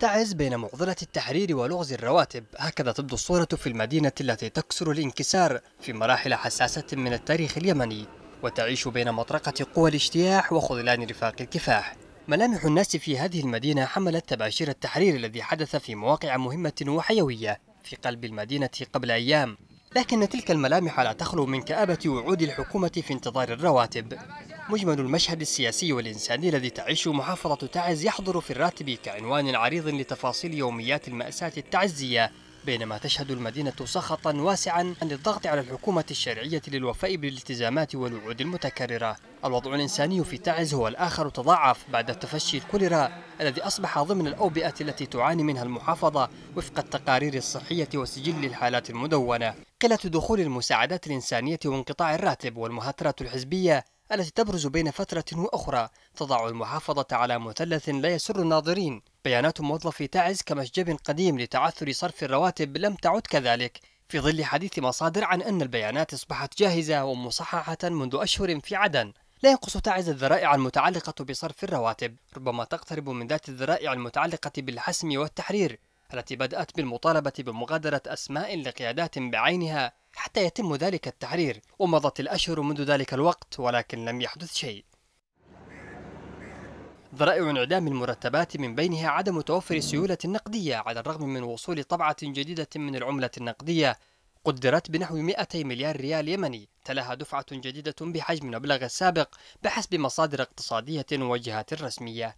تعز بين معضلة التحرير ولغز الرواتب هكذا تبدو الصورة في المدينة التي تكسر الانكسار في مراحل حساسة من التاريخ اليمني وتعيش بين مطرقة قوى الاجتياح وخذلان رفاق الكفاح ملامح الناس في هذه المدينة حملت تباشير التحرير الذي حدث في مواقع مهمة وحيوية في قلب المدينة قبل أيام لكن تلك الملامح لا تخلو من كآبة وعود الحكومة في انتظار الرواتب مجمل المشهد السياسي والإنساني الذي تعيشه محافظة تعز يحضر في الراتب كعنوان عريض لتفاصيل يوميات المأساة التعزية بينما تشهد المدينة سخطا واسعا عن الضغط على الحكومة الشرعية للوفاء بالالتزامات والوعود المتكررة الوضع الإنساني في تعز هو الآخر تضاعف بعد تفشي الكوليرا الذي أصبح ضمن الأوبئة التي تعاني منها المحافظة وفق التقارير الصحية وسجل الحالات المدونة قلة دخول المساعدات الإنسانية وانقطاع الراتب والمهاترات الحزبية التي تبرز بين فترة وأخرى تضع المحافظة على مثلث لا يسر الناظرين بيانات موظفي تعز كمشجب قديم لتعثر صرف الرواتب لم تعد كذلك في ظل حديث مصادر عن أن البيانات أصبحت جاهزة ومصححة منذ أشهر في عدن لا ينقص تعز الذرائع المتعلقة بصرف الرواتب ربما تقترب من ذات الذرائع المتعلقة بالحسم والتحرير التي بدأت بالمطالبة بمغادرة أسماء لقيادات بعينها حتى يتم ذلك التحرير ومضت الأشهر منذ ذلك الوقت ولكن لم يحدث شيء ذرائع انعدام المرتبات من بينها عدم توفر السيولة النقدية على الرغم من وصول طبعة جديدة من العملة النقدية قدرت بنحو 200 مليار ريال يمني تلاها دفعة جديدة بحجم المبلغ السابق بحسب مصادر اقتصادية وجهات رسمية